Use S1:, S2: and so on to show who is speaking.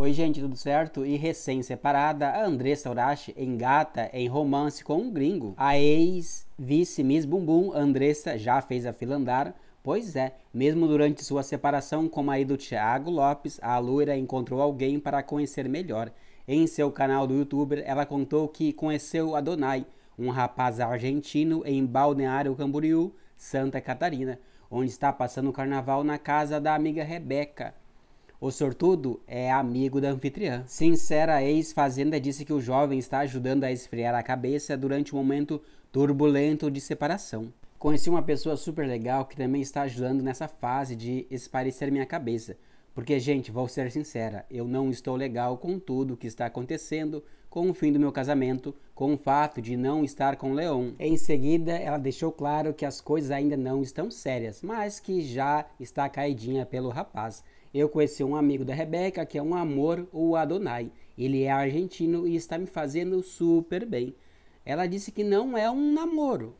S1: Oi, gente, tudo certo? E recém-separada, a Andressa Urashi engata em romance com um gringo. A ex-vice Miss Bumbum, Andressa, já fez a fila andar. Pois é, mesmo durante sua separação com o marido Thiago Lopes, a loira encontrou alguém para conhecer melhor. Em seu canal do YouTube, ela contou que conheceu Adonai, um rapaz argentino em Balneário Camboriú, Santa Catarina, onde está passando o carnaval na casa da amiga Rebeca. O sortudo é amigo da anfitriã. Sincera ex-fazenda disse que o jovem está ajudando a esfriar a cabeça durante um momento turbulento de separação. Conheci uma pessoa super legal que também está ajudando nessa fase de esparecer minha cabeça. Porque, gente, vou ser sincera, eu não estou legal com tudo o que está acontecendo, com o fim do meu casamento, com o fato de não estar com Leon. Em seguida, ela deixou claro que as coisas ainda não estão sérias, mas que já está caidinha pelo rapaz. Eu conheci um amigo da Rebeca que é um amor, o Adonai. Ele é argentino e está me fazendo super bem. Ela disse que não é um namoro,